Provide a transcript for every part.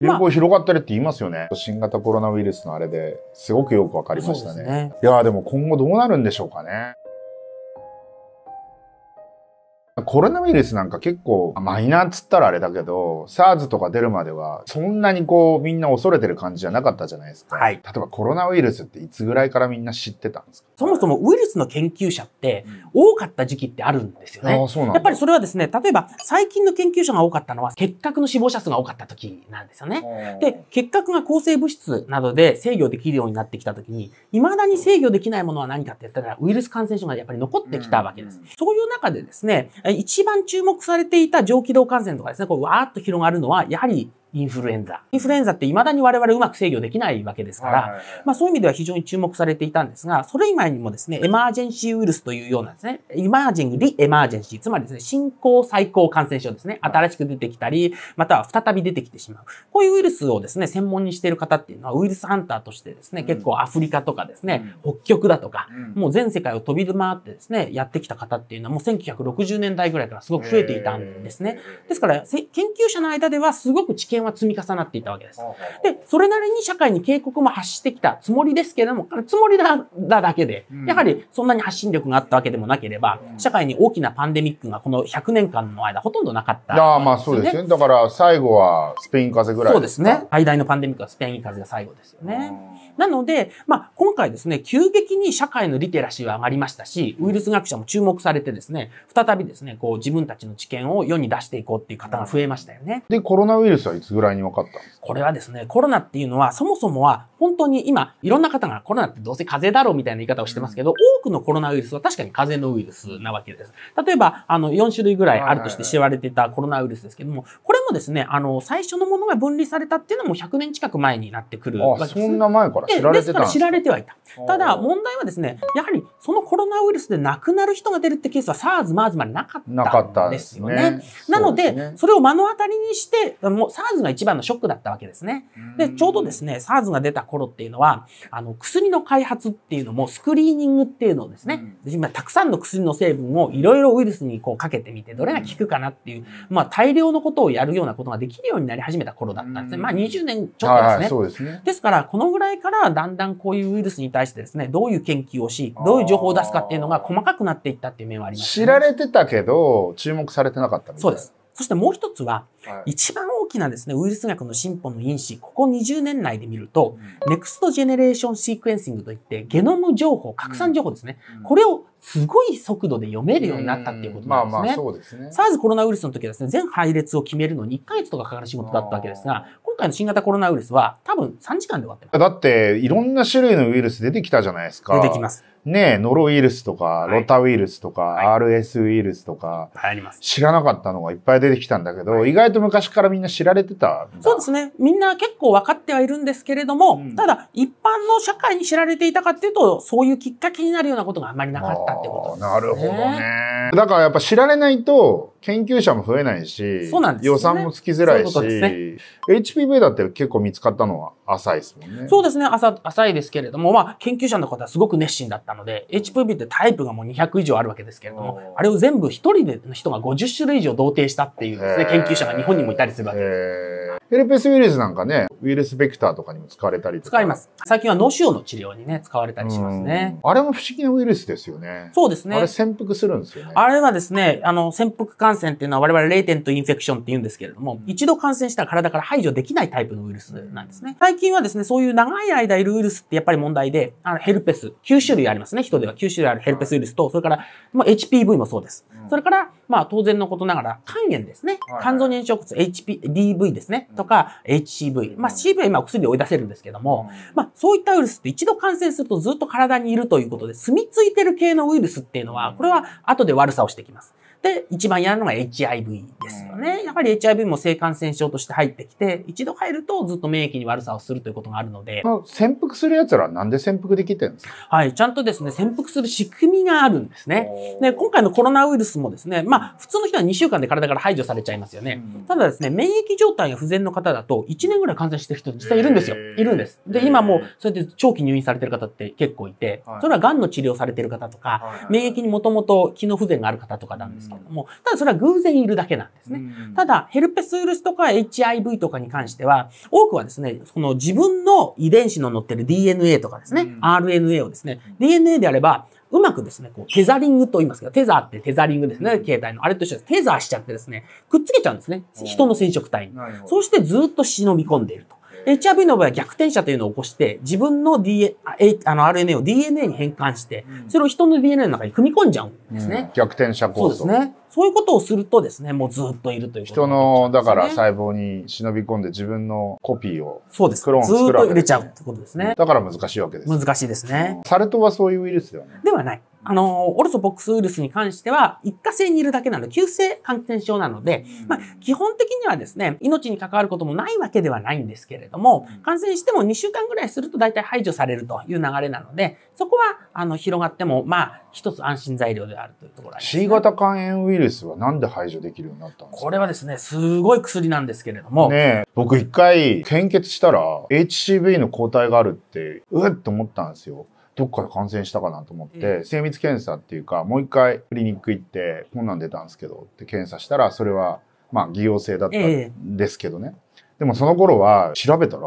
流行広がってるって言いますよね、まあ。新型コロナウイルスのあれですごくよくわかりましたね。ねいやでも今後どうなるんでしょうかね。コロナウイルスなんか結構マイナーっつったらあれだけど、SARS とか出るまではそんなにこうみんな恐れてる感じじゃなかったじゃないですか。はい。例えばコロナウイルスっていつぐらいからみんな知ってたんですかそもそもウイルスの研究者って多かった時期ってあるんですよね。ああ、そうなんやっぱりそれはですね、例えば最近の研究者が多かったのは結核の死亡者数が多かった時なんですよね。で、結核が抗生物質などで制御できるようになってきた時に、未だに制御できないものは何かって言ったらウイルス感染症がやっぱり残ってきたわけです。うんうん、そういう中でですね、一番注目されていた上気道感染とかですね、こうわーっと広がるのは、やはりインフルエンザ。インフルエンザって未だに我々うまく制御できないわけですから、まあそういう意味では非常に注目されていたんですが、それ以外にもですね、エマージェンシーウイルスというようなですね、イマージング、リエマージェンシー、つまりですね、新興最高感染症ですね、新しく出てきたり、または再び出てきてしまう。こういうウイルスをですね、専門にしている方っていうのは、ウイルスハンターとしてですね、結構アフリカとかですね、北極だとか、もう全世界を飛び回ってですね、やってきた方っていうのはもう1960年代ぐらいからすごく増えていたんですね。ですから、研究者の間ではすごく知見験は積み重なっていたわけです。で、それなりに社会に警告も発してきたつもりですけれども、つもりだだけで、やはりそんなに発信力があったわけでもなければ、社会に大きなパンデミックがこの100年間の間ほとんどなかった、ね、いまあそうですね。だから最後はスペイン風邪ぐらいそうですね。最大のパンデミックはスペイン風邪が最後ですよね。なので、まあ今回ですね、急激に社会のリテラシーは上がりましたし、ウイルス学者も注目されてですね、再びですね、こう自分たちの知見を世に出していこうっていう方が増えましたよね。で、コロナウイルスはいつつぐらいに分かったこれはですね、コロナっていうのは、そもそもは本当に今、いろんな方がコロナってどうせ風邪だろうみたいな言い方をしてますけど、多くのコロナウイルスは確かに風邪のウイルスなわけです。例えば、あの、4種類ぐらいあるとして知られてたコロナウイルスですけども、これもですね、あの、最初のものが分離されたっていうのも100年近く前になってくるわけです。そんな前から知られてですから知られてはいた。ただ、問題はですね、やはりそのコロナウイルスで亡くなる人が出るってケースは SARS、MARS までなかったんですよね。なので、それを目の当たりにして、もう SARS が一番のショックだったわけですね。で、ちょうどですね、SARS が出た頃っていうのは、あの、薬の開発っていうのも、スクリーニングっていうのをですね、今、たくさんの薬の成分をいろいろウイルスにこうかけてみて、どれが効くかなっていう、まあ、大量のことをやるようなことができるようになり始めた頃だったんですね。まあ、20年ちょっとですね。そうですね。ですから、このぐらいからだんだんこういうウイルスに対してですね、どういう研究をし、どういう情報を出すかっていうのが細かくなっていったっていう面はあります、ね、知られてたけど、注目されてなかったそうです。そしてもう一つは、はい、一番大きなですね、ウイルス学の進歩の因子、ここ20年内で見ると、うん、ネクストジェネレーションシークエンシングといって、ゲノム情報、拡散情報ですね。うん、これをすごい速度で読めるようになったっていうことなんですね。まあまあそうですね。サイズコロナウイルスの時はですね、全配列を決めるのに1ヶ月とかかかる仕事だったわけですが、今回の新型コロナウイルスは多分3時間で終わってます。だって、いろんな種類のウイルス出てきたじゃないですか。出てきます。ね、ノロウイルスとか、ロタウイルスとか、はい、RS ウイルスとか、知らなかったのがいっぱい出てきたんだけど、はい、意外と昔からみんな知られてたそうですね。みんな結構分かってはいるんですけれども、うん、ただ一般の社会に知られていたかっていうと、そういうきっかけになるようなことがあまりなかったってことですね。なるほどね。だからやっぱ知られないと、研究者も増えないし、そうなんです、ね、予算もつきづらいし、そうね、HPV だって結構見つかったのは浅いですもんね。そうですね、浅浅いですけれども、まあ、研究者の方はすごく熱心だったので、HPV ってタイプがもう200以上あるわけですけれども、あれを全部一人での人が50種類以上同定したっていうですね、研究者が日本にもいたりするわけです。ヘルペスウイルスなんかね、ウイルスベクターとかにも使われたりとか。使います。最近は脳腫瘍の治療にね、使われたりしますね。あれも不思議なウイルスですよね。そうですね。あれ潜伏するんですよね。あれはですね、あの、潜伏感感染っていうのは我々レイテントインフェクションって言うんですけれども、一度感染したら体から排除できないタイプのウイルスなんですね。最近はですね、そういう長い間いるウイルスってやっぱり問題で、あのヘルペス、9種類ありますね。人では9種類あるヘルペスウイルスと、それから、まあ、HPV もそうです。それから、まあ当然のことながら、肝炎ですね。肝臓炎症物、HPDV ですね。とか、HCV。まあ CV は今お薬で追い出せるんですけども、まあそういったウイルスって一度感染するとずっと体にいるということで、住み着いてる系のウイルスっていうのは、これは後で悪さをしてきます。で、一番嫌なのが HIV ですよね。やはり HIV も性感染症として入ってきて、一度入るとずっと免疫に悪さをするということがあるので。潜伏する奴らはなんで潜伏できてるんですかはい、ちゃんとですね、潜伏する仕組みがあるんですね。で、今回のコロナウイルスもですね、まあ、普通の人は2週間で体から排除されちゃいますよね。ただですね、免疫状態が不全の方だと、1年ぐらい感染してる人実際いるんですよ。いるんです。で、今もそうやって長期入院されてる方って結構いて、それは癌の治療されてる方とか、免疫にもともと機能不全がある方とかなんですですけども、ただそれは偶然いるだけなんですね。ただ、ヘルペスウイルスとか HIV とかに関しては、多くはですね、その自分の遺伝子の載ってる DNA とかですね、RNA をですね、DNA であれば、うまくですね、こう、テザリングと言いますけど、テザーってテザリングですね、携帯の。あれとしてはテザーしちゃってですね、くっつけちゃうんですね。人の染色体に。そうしてずっと忍び込んでいると。h r v の場合は逆転者というのを起こして、自分の DNA、あの RNA を DNA に変換して、それを人の DNA の中に組み込んじゃうんですね。うん、逆転者構造。そうですね。そういうことをするとですね、もうずっといるという、ね、人の、だから細胞に忍び込んで自分のコピーを、そうです。クローンを作られけずっと入れちゃうってことですね。だから難しいわけです。難しいですね。サルトはそういうウイルスではない。ではない。あの、オルソポックスウイルスに関しては、一過性にいるだけなので、急性感染症なので、まあ、基本的にはですね、命に関わることもないわけではないんですけれども、感染しても2週間ぐらいすると大体排除されるという流れなので、そこは、あの、広がっても、まあ、一つ安心材料であるというところです、ね、C 型肝炎ウイルスはなんで排除できるようになったんですかこれはですね、すごい薬なんですけれども。ね僕一回献血したら、HCV の抗体があるって、うっと思ったんですよ。どっかで感染したかなと思って、えー、精密検査っていうか、もう一回クリニック行って、こんなん出たんですけどって検査したら、それは、まあ、偽陽性だったんですけどね。えー、でもその頃は、調べたら、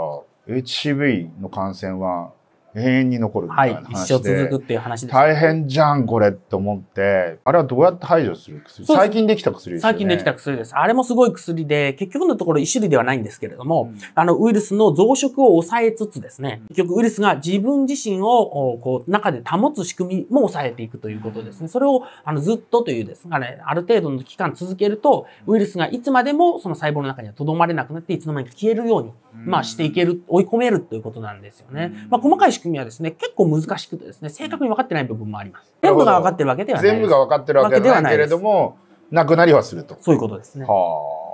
HCV の感染は永遠に残るみたいな話、はい、一生続くっていう話です、大変じゃんこれって思ってあれはどうやって排除する薬最近できた薬ですよね最近できた薬ですあれもすごい薬で結局のところ一種類ではないんですけれども、うん、あのウイルスの増殖を抑えつつですね、結局ウイルスが自分自身をこう中で保つ仕組みも抑えていくということですねそれをあのずっとというですねある程度の期間続けるとウイルスがいつまでもその細胞の中にはとどまれなくなっていつの間にか消えるように、うん、まあしていける追い込めるということなんですよね、まあ細かい仕組みはですね、結構難しくてですね、正確に分かってない部分もあります。全部が分かってるわけではない。全部が分かってるわけではないけれども、なくなりはすると。そういうことですね。い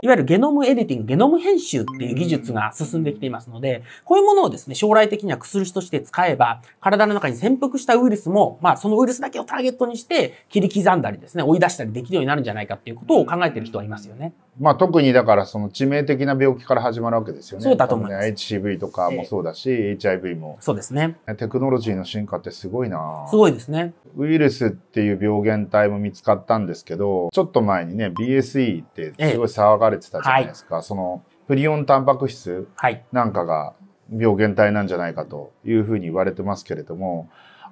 わゆるゲノムエディティング、ゲノム編集っていう技術が進んできていますので、こういうものをですね、将来的には薬として使えば、体の中に潜伏したウイルスも、まあそのウイルスだけをターゲットにして切り刻んだりですね、追い出したりできるようになるんじゃないかっていうことを考えてる人はいますよね。まあ、特にだからその致命的な病気から始まるわけですよね。そうだと思います。ね、HCV とかもそうだし、えー、HIV も。そうですね。テクノロジーの進化ってすごいなすごいですね。ウイルスっていう病原体も見つかったんですけど、ちょっと前にね、BSE ってすごい騒がれてたじゃないですか。えーはい、その、プリオンタンパク質なんかが病原体なんじゃないかというふうに言われてますけれども、はい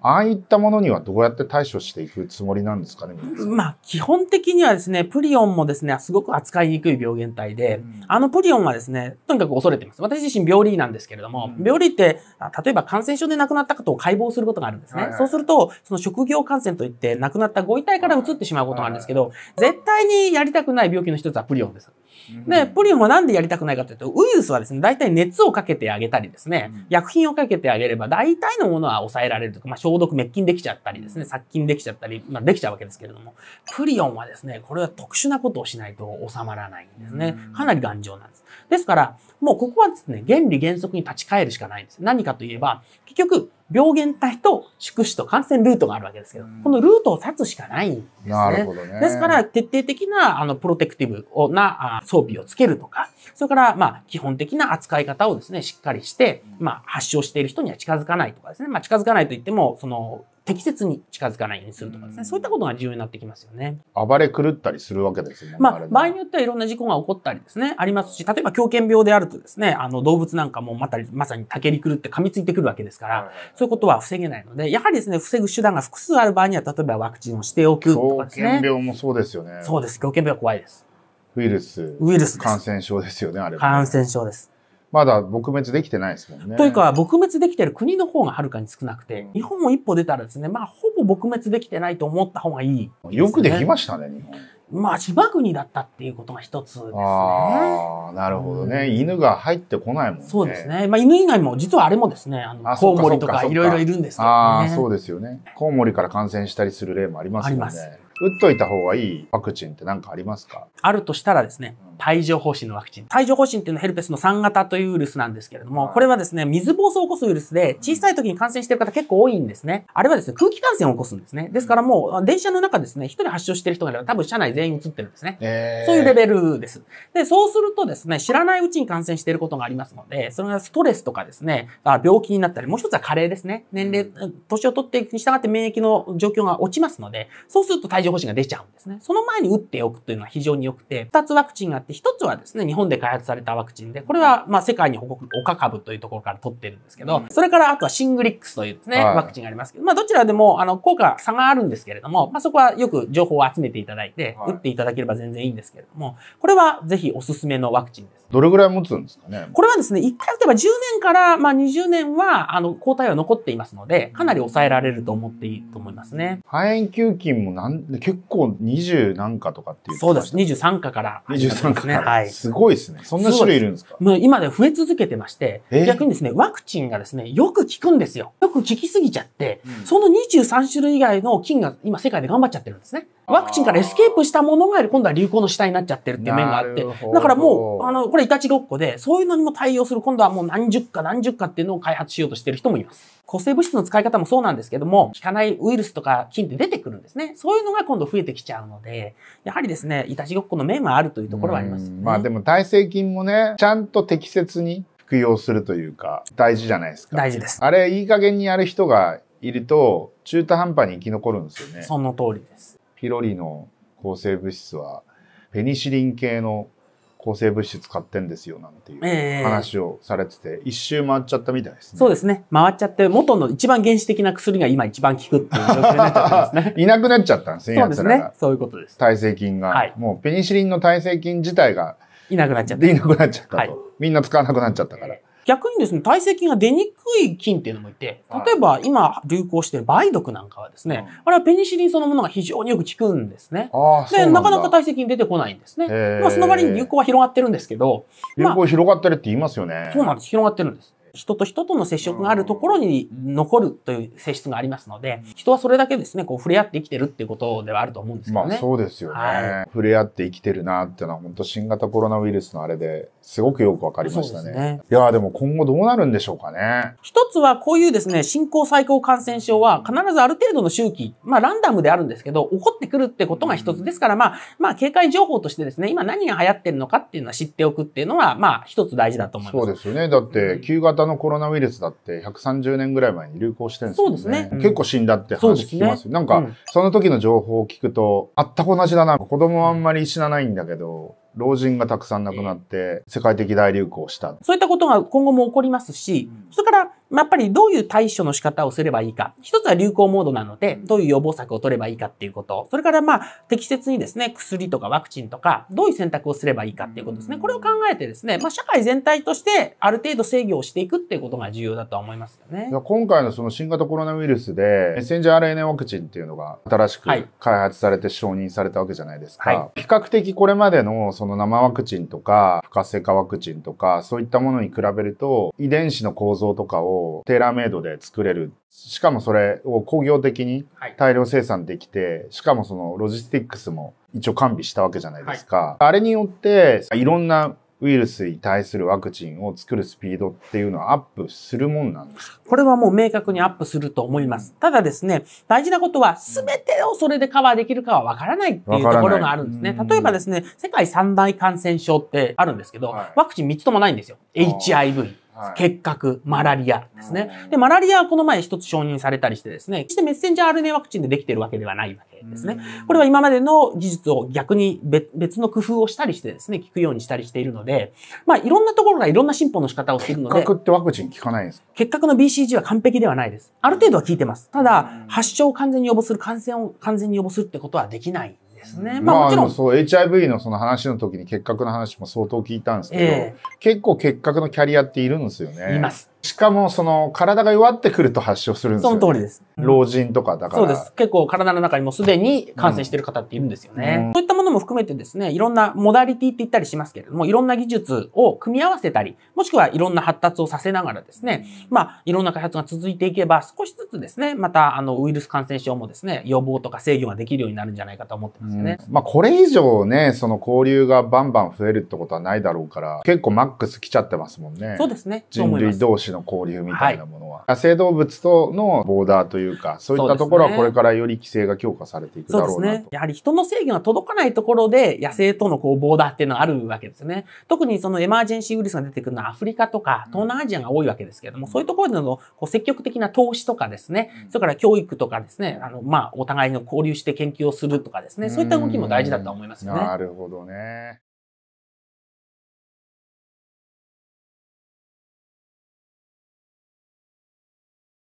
ああいったものにはどうやって対処していくつもりなんですかねまあ、基本的にはですね、プリオンもですね、すごく扱いにくい病原体で、うん、あのプリオンはですね、とにかく恐れてます。私自身病理なんですけれども、うん、病理って、例えば感染症で亡くなった方を解剖することがあるんですね。はいはい、そうすると、その職業感染といって亡くなったご遺体から移ってしまうことがあるんですけど、はいはい、絶対にやりたくない病気の一つはプリオンです。で、プリンはなんでやりたくないかというと、ウイルスはですね、大体熱をかけてあげたりですね、薬品をかけてあげれば、大体のものは抑えられるとか、まあ、消毒滅菌できちゃったりですね、殺菌できちゃったり、まあ、できちゃうわけですけれども、プリオンはですね、これは特殊なことをしないと収まらないんですね。かなり頑丈なんです。ですから、もうここはですね、原理原則に立ち返るしかないんです。何かといえば、結局、病原体と宿主と感染ルートがあるわけですけど、このルートを断つしかないんですね。なるほどね。ですから、徹底的な、あの、プロテクティブな装備をつけるとか、それから、まあ、基本的な扱い方をですね、しっかりして、まあ、発症している人には近づかないとかですね、まあ、近づかないといっても、その、適切に近づかないようにするとかですね、そういったことが重要になってきますよね。暴れ狂ったりするわけですね。まあ、場合によってはいろんな事故が起こったりですね、ありますし、例えば狂犬病であるとですね、あの動物なんかもまたまさに竹に狂って噛みついてくるわけですから、そういうことは防げないので、やはりですね、防ぐ手段が複数ある場合には、例えばワクチンをしておくとかですね。狂犬病もそうですよね。そうです。狂犬病は怖いです。ウイルス。ウイルス感染症ですよね、あれ、感染症です。まだ撲滅できてないですもんね。というか、撲滅できてる国の方がはるかに少なくて、日本も一歩出たらですね、まあ、ほぼ撲滅できてないと思った方がいい、ね、よくできましたね、日本。まあ、島国だったっていうことが一つですね。ああ、なるほどね、うん、犬が入ってこないもんね。そうですね。まあ、犬以外も、実はあれもですね、あの、あコウモリとかいろいろいるんですけど、ね、ああ、そうですよね。コウモリから感染したりする例もありますよね。あります。打っといた方がいいワクチンって何かありますかあるとしたらですね、うん帯状疱疹のワクチン。帯状疱疹っていうのはヘルペスの3型というウイルスなんですけれども、これはですね、水疱瘡を起こすウイルスで、小さい時に感染してる方結構多いんですね。あれはですね、空気感染を起こすんですね。ですからもう、電車の中ですね、一人発症してる人がいれば多分車内全員移ってるんですね、そういうレベルです。で、そうするとですね、知らないうちに感染していることがありますので、それがストレスとかですね、病気になったり、もう一つは加齢ですね。年齢、年を取っていくに従って免疫の状況が落ちますので、そうすると帯状疱疹が出ちゃうんですね。その前に打っておくというのは非常に良くて、二つワクチンがって、一つはですね、日本で開発されたワクチンで、これは、まあ、世界に報告、オカ株というところから取ってるんですけど、それから、あとはシングリックスというですね、ワクチンがありますけど、まあ、どちらでも、あの、効果差があるんですけれども、まあ、そこはよく情報を集めていただいて、打っていただければ全然いいんですけれども、これはぜひおすすめのワクチンです。どれぐらい持つんですかねこれはですね、一回打てば10年から、まあ、20年は、あの、抗体は残っていますので、かなり抑えられると思っていいと思いますね。肺炎球菌もなん結構20何かとかっていうそうです。23かから。23ですね。はい。すごいですね。そんな種類いるんですかもう今で増え続けてまして、逆にですね、ワクチンがですね、よく効くんですよ。よく効きすぎちゃって、うん、その23種類以外の菌が今世界で頑張っちゃってるんですね。ワクチンからエスケープしたものが今度は流行の主体になっちゃってるっていう面があって、だからもう、あの、これいたちごっこで、そういうのにも対応する、今度はもう何十か何十かっていうのを開発しようとしてる人もいます。抗生物質の使い方もそうなんですけども、効かないウイルスとか菌って出てくるんですね。そういうのが今度増えてきちゃうので、やはりですね、いたちごっこの面があるというところはあります、ね、まあでも耐性菌もね、ちゃんと適切に服用するというか、大事じゃないですか。大事です。あれ、いい加減にやる人がいると、中途半端に生き残るんですよね。その通りです。ピロリの抗生物質はペニシリン系の抗生物質使ってんですよなんていう話をされてて、一周回っちゃったみたいですね。そうですね。回っちゃって、元の一番原始的な薬が今一番効くっていう状況になっちゃったんですね。いなくなっちゃったんですね、そうですね。そういうことです。耐性菌が。はい、もうペニシリンの耐性菌自体がいなくなっちゃった。いなくなっちゃったと。はい、みんな使わなくなっちゃったから。逆にですね、体積が出にくい菌っていうのもいて、例えば今流行している梅毒なんかはですね、あれはペニシリンそのものが非常によく効くんですね。で、なかなか体積に出てこないんですね。まあ、その割に流行は広がってるんですけど。流行広がってるって言いますよね。そうなんです。広がってるんです。人と人との接触があるところに残るという性質がありますので、人はそれだけですね、こう触れ合って生きてるっていうことではあると思うんですけどね。まあそうですよね。はい、触れ合って生きてるなっていうのは本当新型コロナウイルスのあれですごくよくわかりましたね。ねいやでも今後どうなるんでしょうかね。一つはこういうですね、進行最高感染症は必ずある程度の周期、まあランダムであるんですけど、起こってくるってことが一つですから、まあ、まあ警戒情報としてですね、今何が流行ってるのかっていうのは知っておくっていうのは、まあ一つ大事だと思います。そうですよね。だって、旧型のコロナウイルスだって130年ぐらい前に流行してるんですよね。そうですね。結構死んだって話聞きますよ。すね、なんか、うん、その時の情報を聞くと、あったこなしだな。子供はあんまり死なないんだけど、老人がたくさん亡くなって、世界的大流行した。そういったことが今後も起こりますし、それからまあ、やっぱりどういう対処の仕方をすればいいか。一つは流行モードなので、どういう予防策を取ればいいかっていうこと。それからまあ、適切にですね、薬とかワクチンとか、どういう選択をすればいいかっていうことですね。これを考えてですね、まあ、社会全体としてある程度制御をしていくっていうことが重要だと思いますよね。今回のその新型コロナウイルスで、メッセンジャー RNA ワクチンっていうのが新しく開発されて承認されたわけじゃないですか。はい、比較的これまでのその生ワクチンとか、不活性化ワクチンとか、そういったものに比べると、遺伝子の構造とかをテーラーメイドで作れるしかもそれを工業的に大量生産できて、しかもそのロジスティックスも一応完備したわけじゃないですか、はい、あれによっていろんなウイルスに対するワクチンを作るスピードっていうのはアップするもんなんですこれはもう明確にアップすると思います。ただですね、大事なことは全てをそれでカバーできるかはわからないっていうところがあるんですね。例えばですね、世界三大感染症ってあるんですけど、はい、ワクチン3つともないんですよ。HIV。結核、マラリアですね。で、マラリアはこの前一つ承認されたりしてですね、決してメッセンジャー RNA ワクチンでできてるわけではないわけですね。これは今までの技術を逆に別の工夫をしたりしてですね、効くようにしたりしているので、まあいろんなところがいろんな進歩の仕方をするので。結核ってワクチン効かないんですか結核の BCG は完璧ではないです。ある程度は効いてます。ただ、発症を完全に予防する、感染を完全に予防するってことはできないですね。まあ、もちろん。そう、HIV のその話の時に結核の話も相当聞いたんですけど、えー、結構結核のキャリアっているんですよね。います。しかも、その、体が弱ってくると発症するんですよ、ね、その通りです。老人とかだから。そうです。結構体の中にもすでに感染してる方っているんですよね。うんうん、そういったものも含めてですね、いろんなモダリティって言ったりしますけれども、いろんな技術を組み合わせたり、もしくはいろんな発達をさせながらですね、まあ、いろんな開発が続いていけば、少しずつですね、また、あの、ウイルス感染症もですね、予防とか制御ができるようになるんじゃないかと思ってますよね。うん、まあ、これ以上ね、その交流がバンバン増えるってことはないだろうから、結構マックス来ちゃってますもんね。そうですね。人類同士の交流みたいなものは、はい、生動物とのボーダーというかそういったところはこれからより規制が強化されていくだろうなと。ね、やはり人の制御が届かないところで野生とのこうボーダーっていうのはあるわけですね。特にそのエマージェンシーウイルスが出てくるのはアフリカとか東南アジアが多いわけですけれども、うん、そういうところでのこう積極的な投資とかですね、うん、それから教育とかですね、あの、まあ、お互いの交流して研究をするとかですね、そういった動きも大事だと思いますよね。なるほどね。